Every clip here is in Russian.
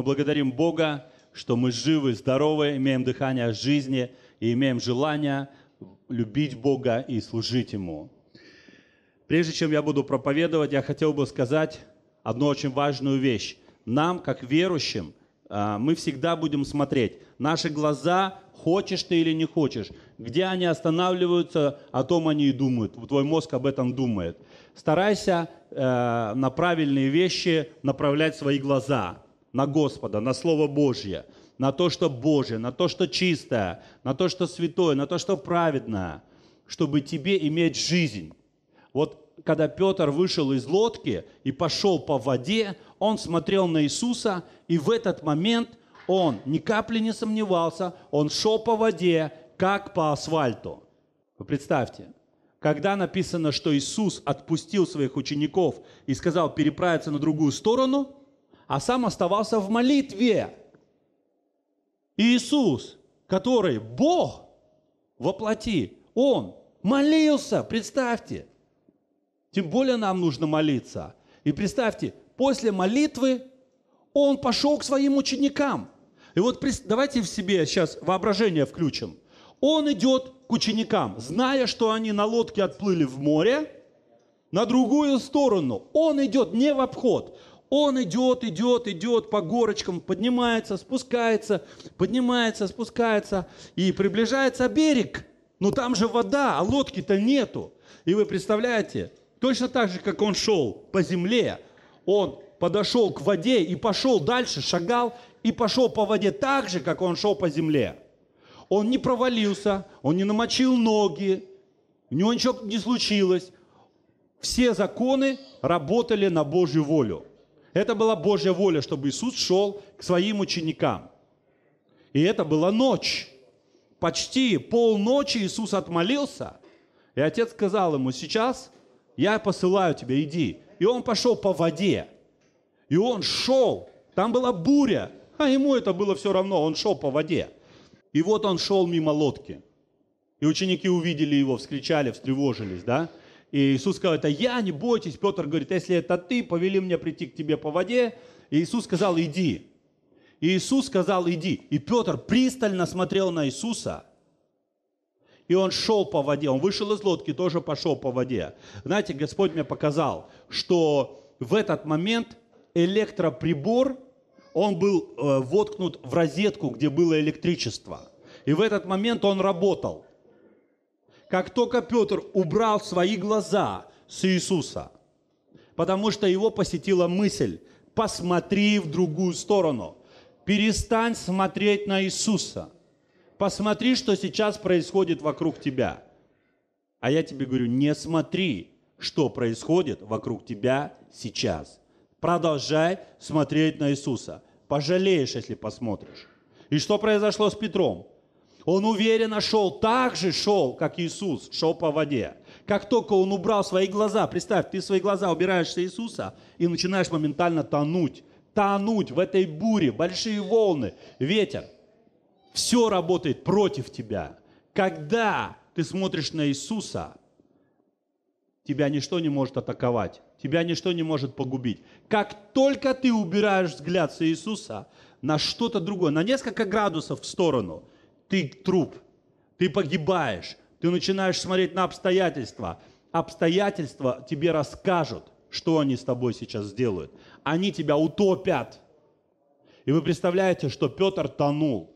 Мы благодарим Бога, что мы живы, здоровы, имеем дыхание жизни и имеем желание любить Бога и служить Ему. Прежде чем я буду проповедовать, я хотел бы сказать одну очень важную вещь. Нам, как верующим, а, мы всегда будем смотреть. Наши глаза, хочешь ты или не хочешь, где они останавливаются, о том они и думают. Твой мозг об этом думает. Старайся э, на правильные вещи направлять свои глаза на Господа, на Слово Божье, на то, что Божье, на то, что чистое, на то, что святое, на то, что праведное, чтобы тебе иметь жизнь. Вот когда Петр вышел из лодки и пошел по воде, он смотрел на Иисуса, и в этот момент он ни капли не сомневался, он шел по воде, как по асфальту. Вы представьте, когда написано, что Иисус отпустил своих учеников и сказал переправиться на другую сторону – а сам оставался в молитве. Иисус, который Бог воплоти, Он молился, представьте. Тем более нам нужно молиться. И представьте, после молитвы Он пошел к своим ученикам. И вот давайте в себе сейчас воображение включим. Он идет к ученикам, зная, что они на лодке отплыли в море, на другую сторону. Он идет не в обход. Он идет, идет, идет по горочкам, поднимается, спускается, поднимается, спускается и приближается берег. Но там же вода, а лодки-то нету. И вы представляете, точно так же, как он шел по земле, он подошел к воде и пошел дальше, шагал и пошел по воде так же, как он шел по земле. Он не провалился, он не намочил ноги, у него ничего не случилось. Все законы работали на Божью волю. Это была Божья воля, чтобы Иисус шел к своим ученикам. И это была ночь. Почти полночи Иисус отмолился, и отец сказал ему, сейчас я посылаю тебя, иди. И он пошел по воде. И он шел, там была буря, а ему это было все равно, он шел по воде. И вот он шел мимо лодки. И ученики увидели его, вскричали, встревожились, да? И Иисус сказал, это я, не бойтесь. Петр говорит, если это ты, повели мне прийти к тебе по воде. И Иисус сказал, иди. И Иисус сказал, иди. И Петр пристально смотрел на Иисуса. И он шел по воде. Он вышел из лодки, тоже пошел по воде. Знаете, Господь мне показал, что в этот момент электроприбор, он был э, воткнут в розетку, где было электричество. И в этот момент он работал как только Петр убрал свои глаза с Иисуса, потому что его посетила мысль, посмотри в другую сторону, перестань смотреть на Иисуса, посмотри, что сейчас происходит вокруг тебя. А я тебе говорю, не смотри, что происходит вокруг тебя сейчас. Продолжай смотреть на Иисуса. Пожалеешь, если посмотришь. И что произошло с Петром? Он уверенно шел, так же шел, как Иисус, шел по воде. Как только он убрал свои глаза, представь, ты свои глаза убираешься Иисуса и начинаешь моментально тонуть. Тонуть в этой буре, большие волны, ветер. Все работает против тебя. Когда ты смотришь на Иисуса, тебя ничто не может атаковать, тебя ничто не может погубить. Как только ты убираешь взгляд с Иисуса на что-то другое, на несколько градусов в сторону – ты труп, ты погибаешь, ты начинаешь смотреть на обстоятельства. Обстоятельства тебе расскажут, что они с тобой сейчас сделают. Они тебя утопят. И вы представляете, что Петр тонул.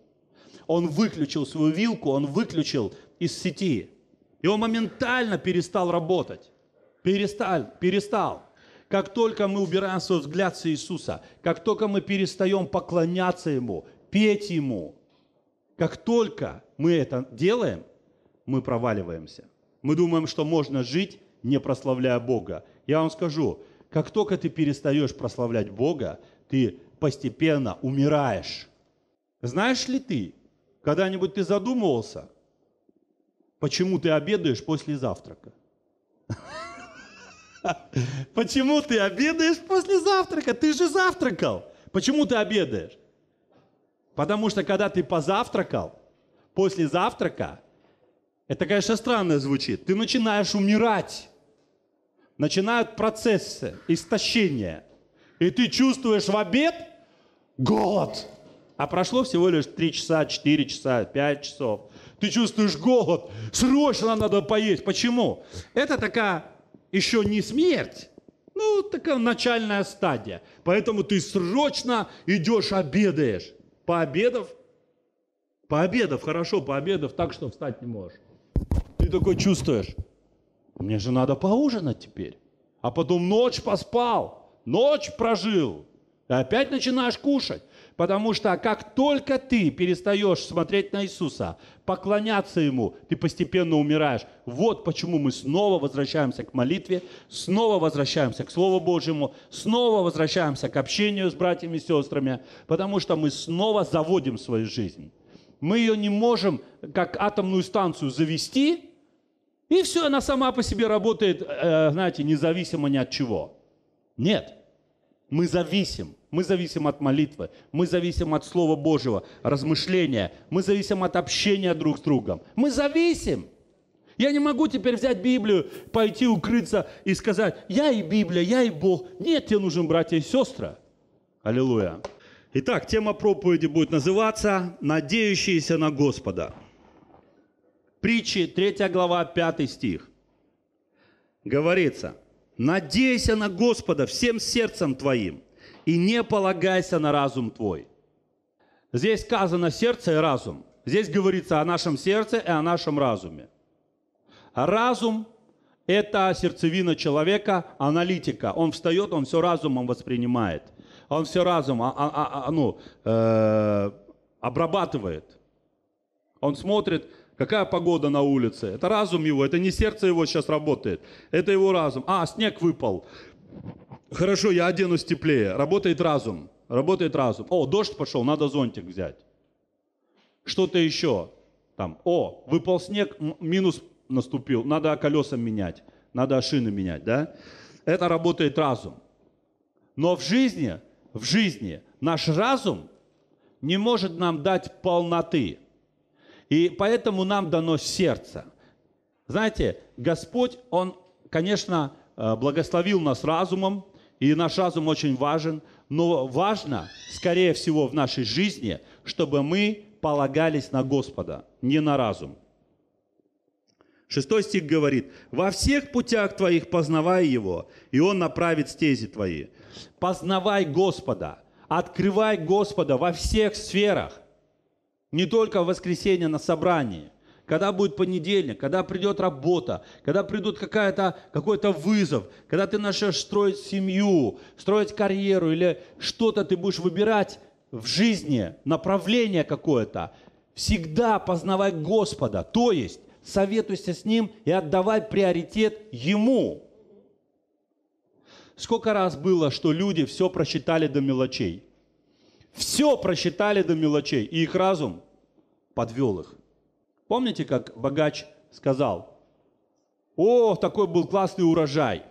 Он выключил свою вилку, он выключил из сети. И он моментально перестал работать. Перестал, перестал. Как только мы убираем свой взгляд с Иисуса, как только мы перестаем поклоняться Ему, петь Ему, как только мы это делаем, мы проваливаемся. Мы думаем, что можно жить, не прославляя Бога. Я вам скажу, как только ты перестаешь прославлять Бога, ты постепенно умираешь. Знаешь ли ты, когда-нибудь ты задумывался, почему ты обедаешь после завтрака? Почему ты обедаешь после завтрака? Ты же завтракал. Почему ты обедаешь? Потому что когда ты позавтракал, после завтрака, это, конечно, странно звучит, ты начинаешь умирать. Начинают процессы истощения. И ты чувствуешь в обед голод. А прошло всего лишь 3 часа, 4 часа, 5 часов. Ты чувствуешь голод. Срочно надо поесть. Почему? Это такая еще не смерть, ну, такая начальная стадия. Поэтому ты срочно идешь обедаешь. Пообедав, пообедав, хорошо, пообедав так, что встать не можешь. Ты такой чувствуешь, мне же надо поужинать теперь. А потом ночь поспал, ночь прожил. И опять начинаешь кушать. Потому что как только ты перестаешь смотреть на Иисуса, поклоняться Ему, ты постепенно умираешь. Вот почему мы снова возвращаемся к молитве, снова возвращаемся к Слову Божьему, снова возвращаемся к общению с братьями и сестрами, потому что мы снова заводим свою жизнь. Мы ее не можем, как атомную станцию, завести, и все, она сама по себе работает, э, знаете, независимо ни от чего. Нет, мы зависим – мы зависим от молитвы, мы зависим от Слова Божьего, размышления, мы зависим от общения друг с другом. Мы зависим. Я не могу теперь взять Библию, пойти укрыться и сказать, я и Библия, я и Бог. Нет, тебе нужен братья и сестры. Аллилуйя. Итак, тема проповеди будет называться «Надеющиеся на Господа». Притчи, 3 глава, 5 стих. Говорится, «Надейся на Господа всем сердцем твоим, и не полагайся на разум твой. Здесь сказано сердце и разум. Здесь говорится о нашем сердце и о нашем разуме. Разум – это сердцевина человека, аналитика. Он встает, он все разумом воспринимает. Он все разум а, а, а, а, ну, э, обрабатывает. Он смотрит, какая погода на улице. Это разум его, это не сердце его сейчас работает. Это его разум. А, снег выпал. Хорошо, я оденусь теплее. Работает разум. Работает разум. О, дождь пошел, надо зонтик взять. Что-то еще. Там, о, выпал снег, минус наступил, надо колеса менять, надо шины менять, да? Это работает разум. Но в жизни, в жизни наш разум не может нам дать полноты. И поэтому нам дано сердце. Знаете, Господь, Он, конечно, э, благословил нас разумом, и наш разум очень важен. Но важно, скорее всего, в нашей жизни, чтобы мы полагались на Господа, не на разум. Шестой стих говорит, «Во всех путях твоих познавай Его, и Он направит стези твои». Познавай Господа, открывай Господа во всех сферах, не только в воскресенье на собрании когда будет понедельник, когда придет работа, когда придут какая-то, какой-то вызов, когда ты начнешь строить семью, строить карьеру или что-то ты будешь выбирать в жизни, направление какое-то, всегда познавай Господа, то есть советуйся с Ним и отдавай приоритет Ему. Сколько раз было, что люди все просчитали до мелочей? Все просчитали до мелочей, и их разум подвел их. Помните, как богач сказал, «О, такой был классный урожай!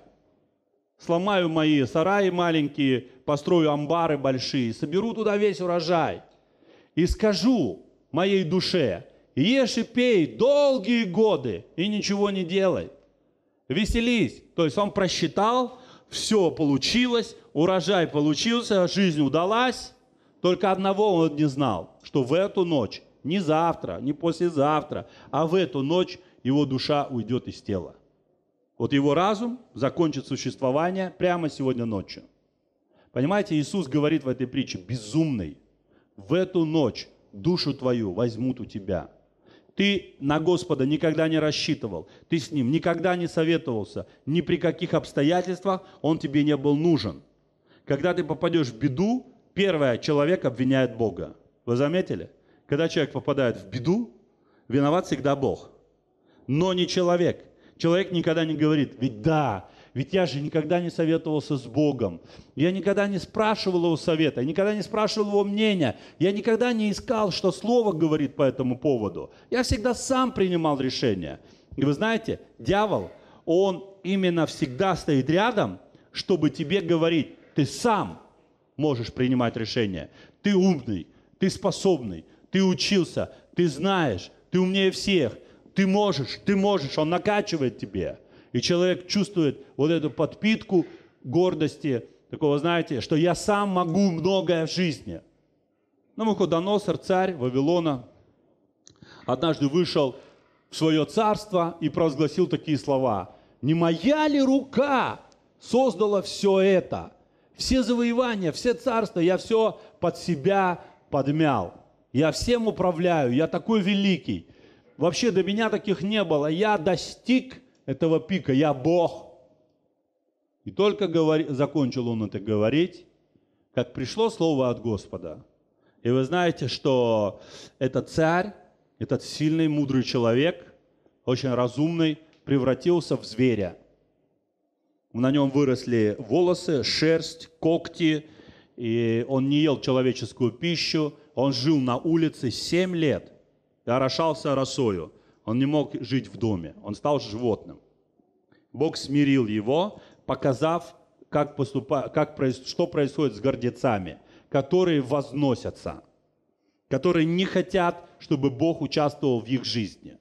Сломаю мои сараи маленькие, построю амбары большие, соберу туда весь урожай и скажу моей душе, ешь и пей долгие годы и ничего не делай. Веселись». То есть он просчитал, все получилось, урожай получился, жизнь удалась, только одного он не знал, что в эту ночь не завтра, не послезавтра, а в эту ночь его душа уйдет из тела. Вот его разум закончит существование прямо сегодня ночью. Понимаете, Иисус говорит в этой притче, безумный, в эту ночь душу твою возьмут у тебя. Ты на Господа никогда не рассчитывал, ты с Ним никогда не советовался, ни при каких обстоятельствах Он тебе не был нужен. Когда ты попадешь в беду, первое, человек обвиняет Бога. Вы заметили? Когда человек попадает в беду, виноват всегда Бог. Но не человек. Человек никогда не говорит, ведь да, ведь я же никогда не советовался с Богом. Я никогда не спрашивал его совета, я никогда не спрашивал его мнения. Я никогда не искал, что слово говорит по этому поводу. Я всегда сам принимал решение. И вы знаете, дьявол, он именно всегда стоит рядом, чтобы тебе говорить, ты сам можешь принимать решение, Ты умный, ты способный, ты учился, ты знаешь, ты умнее всех, ты можешь, ты можешь, он накачивает тебе. И человек чувствует вот эту подпитку гордости, такого, знаете, что я сам могу многое в жизни. Но Мухудоносор, царь Вавилона, однажды вышел в свое царство и провозгласил такие слова. «Не моя ли рука создала все это? Все завоевания, все царства я все под себя подмял». Я всем управляю, я такой великий. Вообще до меня таких не было. Я достиг этого пика, я Бог. И только говори, закончил он это говорить, как пришло слово от Господа. И вы знаете, что этот царь, этот сильный, мудрый человек, очень разумный, превратился в зверя. На нем выросли волосы, шерсть, когти, и он не ел человеческую пищу – он жил на улице 7 лет и орошался росою. Он не мог жить в доме, он стал животным. Бог смирил его, показав, как поступа, как, что происходит с гордецами, которые возносятся, которые не хотят, чтобы Бог участвовал в их жизни.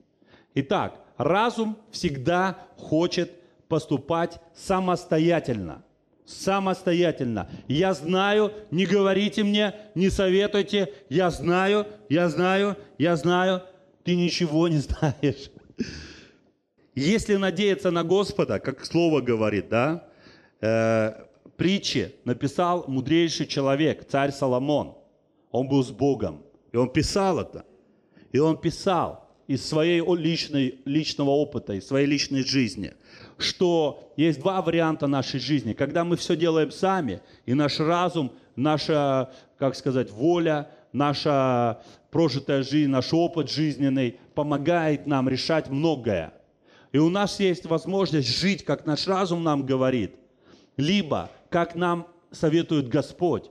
Итак, разум всегда хочет поступать самостоятельно – самостоятельно. Я знаю, не говорите мне, не советуйте, я знаю, я знаю, я знаю, ты ничего не знаешь. Если надеяться на Господа, как слово говорит, да, э, притчи написал мудрейший человек, царь Соломон. Он был с Богом, и он писал это. И он писал из своей личной, личного опыта, из своей личной жизни, что есть два варианта нашей жизни. Когда мы все делаем сами, и наш разум, наша, как сказать, воля, наша прожитая жизнь, наш опыт жизненный помогает нам решать многое. И у нас есть возможность жить, как наш разум нам говорит, либо как нам советует Господь,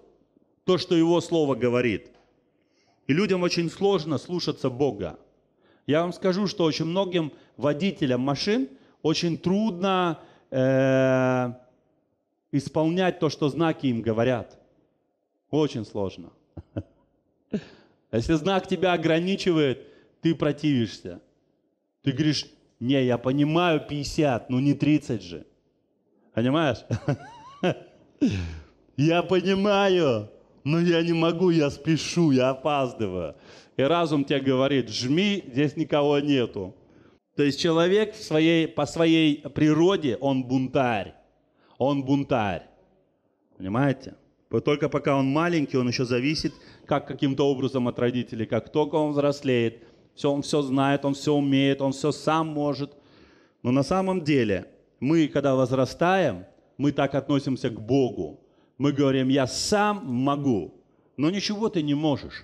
то, что Его Слово говорит. И людям очень сложно слушаться Бога. Я вам скажу, что очень многим водителям машин очень трудно э, исполнять то, что знаки им говорят. Очень сложно. Если знак тебя ограничивает, ты противишься. Ты говоришь, не, я понимаю 50, ну не 30 же. Понимаешь? Я понимаю, но я не могу, я спешу, я опаздываю и разум тебе говорит, жми, здесь никого нету. То есть человек в своей, по своей природе, он бунтарь. Он бунтарь. Понимаете? только пока он маленький, он еще зависит как каким-то образом от родителей. Как только он взрослеет, все, он все знает, он все умеет, он все сам может. Но на самом деле мы, когда возрастаем, мы так относимся к Богу. Мы говорим, я сам могу, но ничего ты не можешь.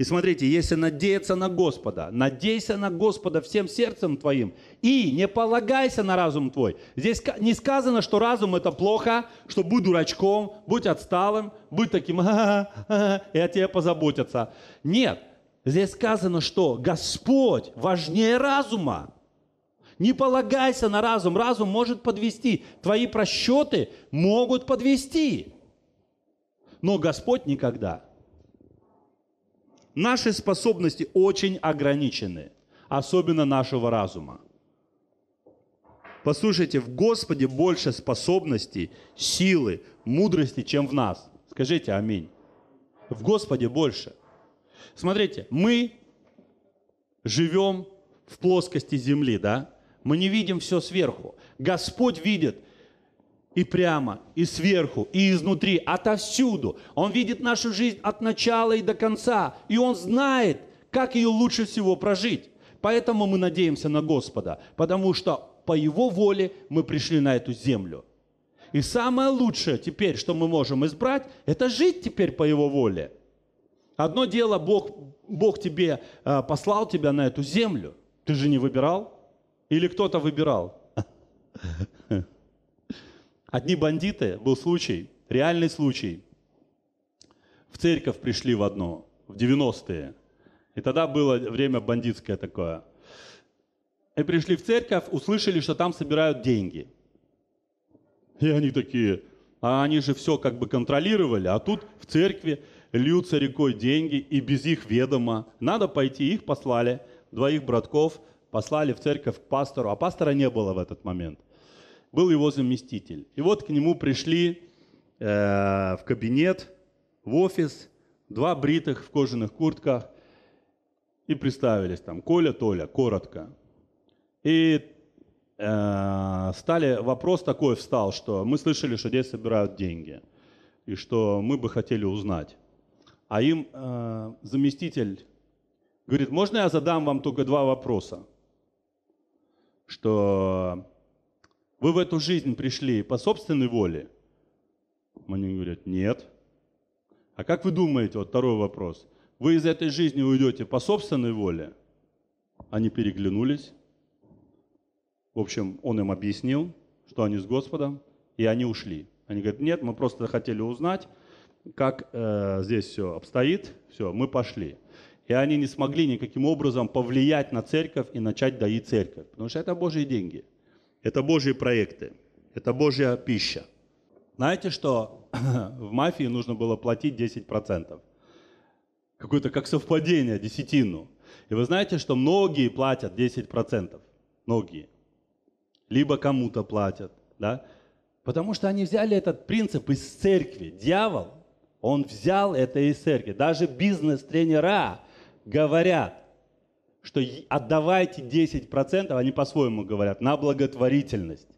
И смотрите, если надеяться на Господа, надейся на Господа всем сердцем твоим и не полагайся на разум твой. Здесь не сказано, что разум это плохо, что будь дурачком, будь отсталым, будь таким, и о тебе позаботятся. Нет, здесь сказано, что Господь важнее разума. Не полагайся на разум, разум может подвести, твои просчеты могут подвести. Но Господь никогда – Наши способности очень ограничены, особенно нашего разума. Послушайте, в Господе больше способностей, силы, мудрости, чем в нас. Скажите аминь. В Господе больше. Смотрите, мы живем в плоскости земли, да? Мы не видим все сверху. Господь видит – и прямо, и сверху, и изнутри, отовсюду. Он видит нашу жизнь от начала и до конца, и Он знает, как ее лучше всего прожить. Поэтому мы надеемся на Господа, потому что по Его воле мы пришли на эту землю. И самое лучшее теперь, что мы можем избрать, это жить теперь по Его воле. Одно дело, Бог, Бог тебе э, послал тебя на эту землю. Ты же не выбирал? Или кто-то выбирал? Одни бандиты, был случай, реальный случай, в церковь пришли в одну, в 90-е. И тогда было время бандитское такое. И пришли в церковь, услышали, что там собирают деньги. И они такие, а они же все как бы контролировали, а тут в церкви льются рекой деньги и без их ведома. Надо пойти, их послали, двоих братков послали в церковь к пастору, а пастора не было в этот момент был его заместитель. И вот к нему пришли э, в кабинет, в офис, два бритых в кожаных куртках и представились там Коля, Толя, коротко. И э, стали, вопрос такой встал, что мы слышали, что здесь собирают деньги и что мы бы хотели узнать. А им э, заместитель говорит, можно я задам вам только два вопроса? Что вы в эту жизнь пришли по собственной воле? Они говорят, нет. А как вы думаете, вот второй вопрос, вы из этой жизни уйдете по собственной воле? Они переглянулись. В общем, он им объяснил, что они с Господом, и они ушли. Они говорят, нет, мы просто хотели узнать, как э, здесь все обстоит, все, мы пошли. И они не смогли никаким образом повлиять на церковь и начать доить церковь, потому что это Божьи деньги – это Божьи проекты, это Божья пища. Знаете, что в мафии нужно было платить 10%? Какое-то как совпадение, десятину. И вы знаете, что многие платят 10%. Многие. Либо кому-то платят. Да? Потому что они взяли этот принцип из церкви. Дьявол, он взял это из церкви. Даже бизнес-тренера говорят, что отдавайте 10%, они по-своему говорят, на благотворительность.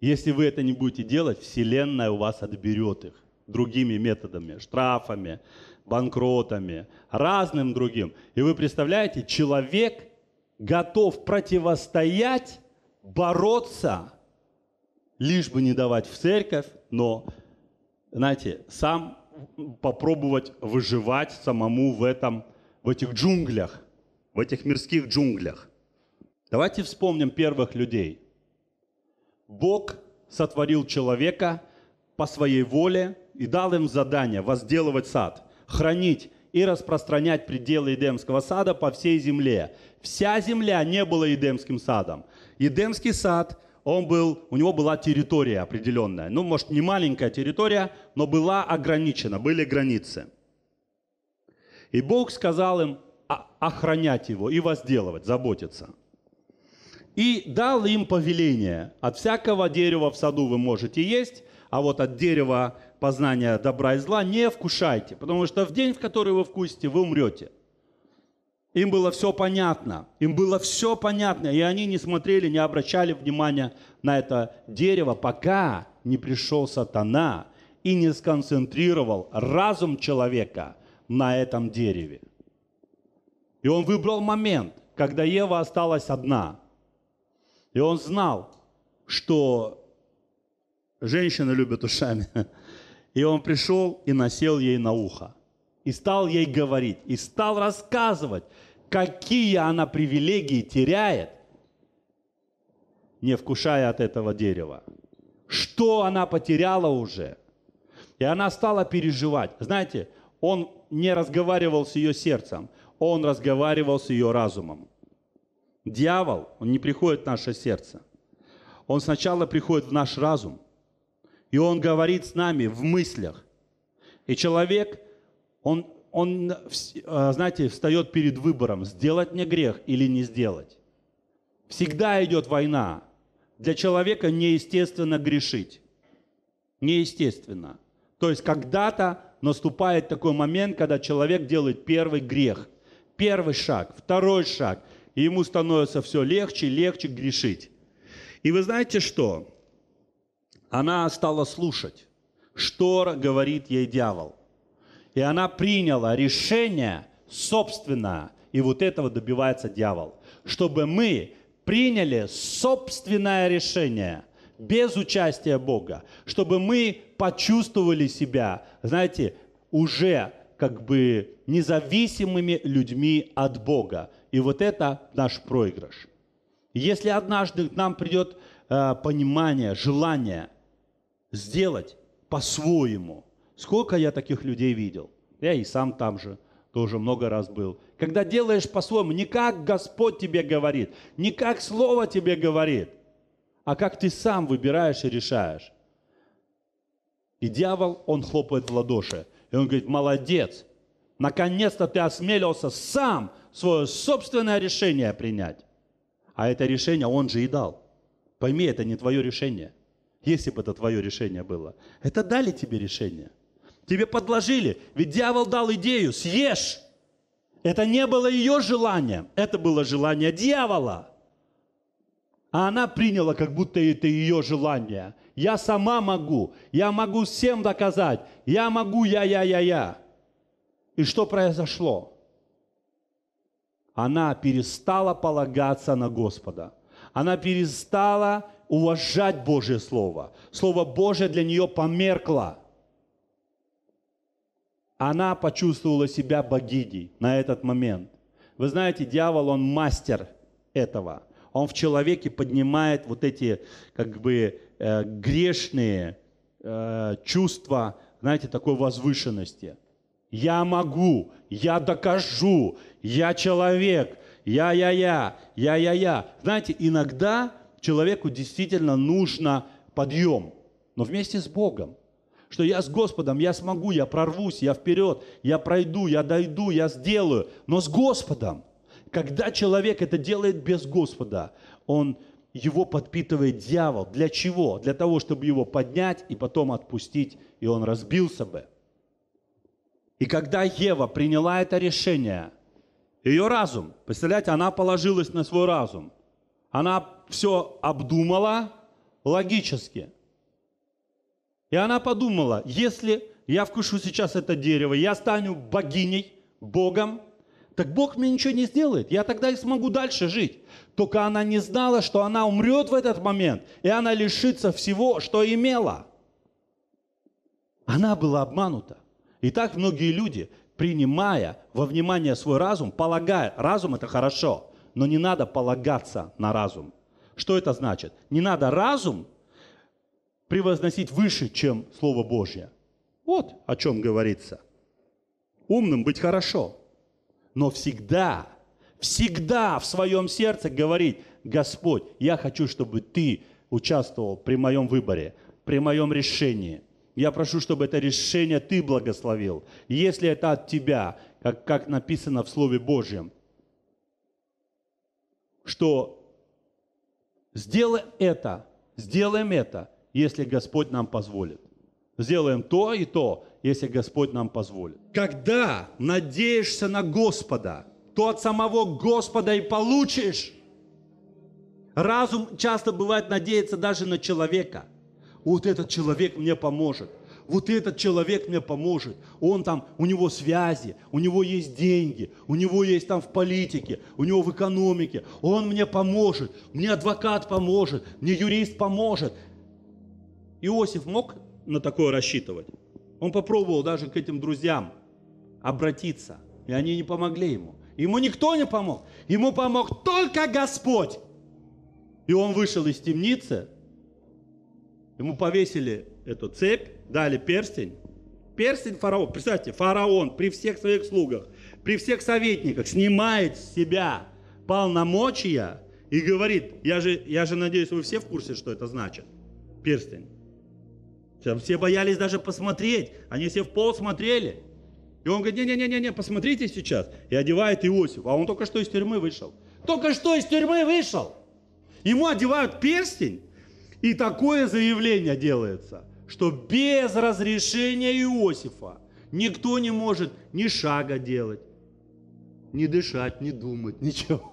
Если вы это не будете делать, Вселенная у вас отберет их другими методами, штрафами, банкротами, разным другим. И вы представляете, человек готов противостоять, бороться, лишь бы не давать в церковь, но, знаете, сам попробовать выживать самому в этом, в этих джунглях в этих мирских джунглях. Давайте вспомним первых людей. Бог сотворил человека по своей воле и дал им задание возделывать сад, хранить и распространять пределы Эдемского сада по всей земле. Вся земля не была Эдемским садом. Эдемский сад, он был, у него была территория определенная. Ну, может, не маленькая территория, но была ограничена, были границы. И Бог сказал им, охранять его и возделывать, заботиться. И дал им повеление, от всякого дерева в саду вы можете есть, а вот от дерева познания добра и зла не вкушайте, потому что в день, в который вы вкусите, вы умрете. Им было все понятно, им было все понятно, и они не смотрели, не обращали внимания на это дерево, пока не пришел сатана и не сконцентрировал разум человека на этом дереве. И он выбрал момент, когда Ева осталась одна. И он знал, что женщины любят ушами. И он пришел и насел ей на ухо. И стал ей говорить, и стал рассказывать, какие она привилегии теряет, не вкушая от этого дерева. Что она потеряла уже. И она стала переживать. Знаете, он не разговаривал с ее сердцем. Он разговаривал с ее разумом. Дьявол, он не приходит в наше сердце. Он сначала приходит в наш разум. И он говорит с нами в мыслях. И человек, он, он э, знаете, встает перед выбором, сделать мне грех или не сделать. Всегда идет война. Для человека неестественно грешить. Неестественно. То есть когда-то наступает такой момент, когда человек делает первый грех – Первый шаг, второй шаг. И ему становится все легче и легче грешить. И вы знаете что? Она стала слушать, что говорит ей дьявол. И она приняла решение собственное. И вот этого добивается дьявол. Чтобы мы приняли собственное решение без участия Бога. Чтобы мы почувствовали себя, знаете, уже как бы независимыми людьми от Бога. И вот это наш проигрыш. Если однажды к нам придет э, понимание, желание сделать по-своему, сколько я таких людей видел, я и сам там же тоже много раз был. Когда делаешь по-своему, не как Господь тебе говорит, не как Слово тебе говорит, а как ты сам выбираешь и решаешь. И дьявол, он хлопает в ладоши – и он говорит, молодец, наконец-то ты осмелился сам свое собственное решение принять. А это решение он же и дал. Пойми, это не твое решение. Если бы это твое решение было. Это дали тебе решение. Тебе подложили. Ведь дьявол дал идею. Съешь. Это не было ее желанием. Это было желание дьявола. А она приняла, как будто это ее желание. Я сама могу. Я могу всем доказать. Я могу, я, я, я, я. И что произошло? Она перестала полагаться на Господа. Она перестала уважать Божье Слово. Слово Божье для нее померкло. Она почувствовала себя богиней на этот момент. Вы знаете, дьявол, он мастер этого – а он в человеке поднимает вот эти как бы э, грешные э, чувства, знаете, такой возвышенности. Я могу, я докажу, я человек, я, я, я, я, я, я. Знаете, иногда человеку действительно нужно подъем, но вместе с Богом. Что я с Господом, я смогу, я прорвусь, я вперед, я пройду, я дойду, я сделаю, но с Господом – когда человек это делает без Господа, он его подпитывает дьявол. Для чего? Для того, чтобы его поднять и потом отпустить, и он разбился бы. И когда Ева приняла это решение, ее разум, представляете, она положилась на свой разум. Она все обдумала логически. И она подумала, если я вкушу сейчас это дерево, я стану богиней, богом, так Бог мне ничего не сделает, я тогда и смогу дальше жить. Только она не знала, что она умрет в этот момент, и она лишится всего, что имела. Она была обманута. И так многие люди, принимая во внимание свой разум, полагая, разум это хорошо, но не надо полагаться на разум. Что это значит? Не надо разум превозносить выше, чем Слово Божье. Вот о чем говорится. Умным быть хорошо – но всегда, всегда в своем сердце говорить, Господь, я хочу, чтобы Ты участвовал при моем выборе, при моем решении. Я прошу, чтобы это решение Ты благословил. Если это от Тебя, как, как написано в Слове Божьем, что сделай это, сделаем это, если Господь нам позволит. Сделаем то и то, если Господь нам позволит. Когда надеешься на Господа, то от самого Господа и получишь. Разум часто бывает надеяться даже на человека. Вот этот человек мне поможет. Вот этот человек мне поможет. Он там, у него связи, у него есть деньги, у него есть там в политике, у него в экономике. Он мне поможет, мне адвокат поможет, мне юрист поможет. Иосиф мог на такое рассчитывать? Он попробовал даже к этим друзьям обратиться, и они не помогли ему. Ему никто не помог. Ему помог только Господь. И он вышел из темницы. Ему повесили эту цепь, дали перстень. Перстень фараон. Представьте, фараон при всех своих слугах, при всех советниках снимает с себя полномочия и говорит, я же, я же надеюсь, вы все в курсе, что это значит, перстень. Там все боялись даже посмотреть. Они все в пол смотрели. И он говорит, не-не-не, не, посмотрите сейчас. И одевает Иосиф. А он только что из тюрьмы вышел. Только что из тюрьмы вышел. Ему одевают перстень. И такое заявление делается, что без разрешения Иосифа никто не может ни шага делать, ни дышать, ни думать, ничего.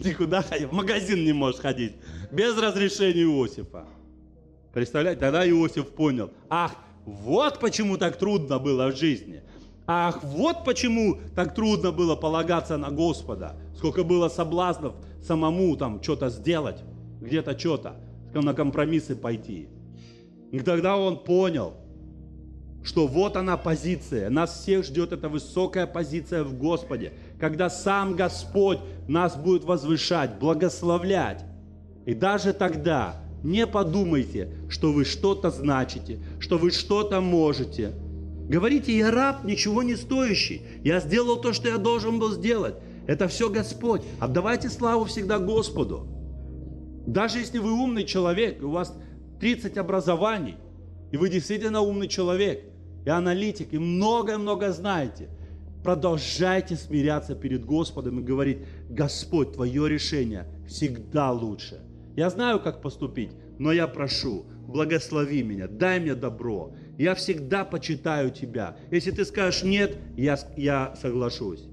Никуда ходить. В магазин не можешь ходить. Без разрешения Иосифа. Представляете, тогда Иосиф понял, ах, вот почему так трудно было в жизни. Ах, вот почему так трудно было полагаться на Господа. Сколько было соблазнов самому там что-то сделать, где-то что-то, на компромиссы пойти. И тогда он понял, что вот она позиция, нас всех ждет эта высокая позиция в Господе, когда сам Господь нас будет возвышать, благословлять. И даже тогда не подумайте, что вы что-то значите, что вы что-то можете. Говорите, я раб, ничего не стоящий. Я сделал то, что я должен был сделать. Это все Господь. Отдавайте славу всегда Господу. Даже если вы умный человек, у вас 30 образований, и вы действительно умный человек, и аналитик, и много-много знаете, продолжайте смиряться перед Господом и говорить, Господь, Твое решение всегда лучше – я знаю, как поступить, но я прошу, благослови меня, дай мне добро. Я всегда почитаю тебя. Если ты скажешь нет, я, я соглашусь.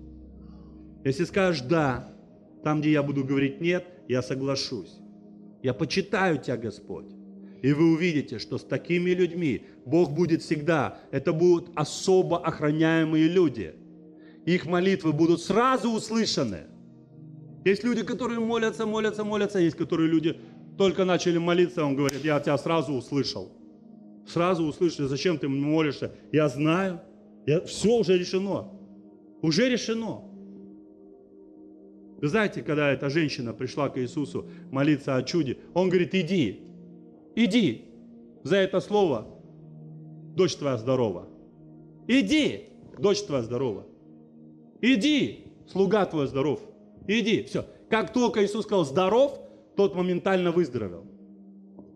Если скажешь да, там, где я буду говорить нет, я соглашусь. Я почитаю тебя, Господь. И вы увидите, что с такими людьми Бог будет всегда. Это будут особо охраняемые люди. Их молитвы будут сразу услышаны – есть люди, которые молятся, молятся, молятся. Есть которые люди только начали молиться, он говорит, я тебя сразу услышал. Сразу услышал, зачем ты молишься? Я знаю, я, все уже решено. Уже решено. Вы знаете, когда эта женщина пришла к Иисусу молиться о чуде, он говорит, иди, иди за это слово, дочь твоя здорова. Иди, дочь твоя здорова. Иди, слуга твой здоров. Иди, все. Как только Иисус сказал «здоров», тот моментально выздоровел.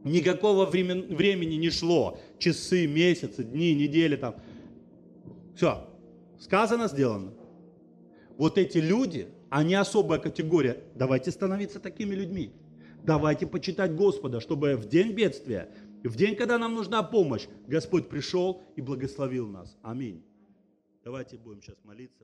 Никакого времен, времени не шло. Часы, месяцы, дни, недели там. Все. Сказано, сделано. Вот эти люди, они особая категория. Давайте становиться такими людьми. Давайте почитать Господа, чтобы в день бедствия, в день, когда нам нужна помощь, Господь пришел и благословил нас. Аминь. Давайте будем сейчас молиться.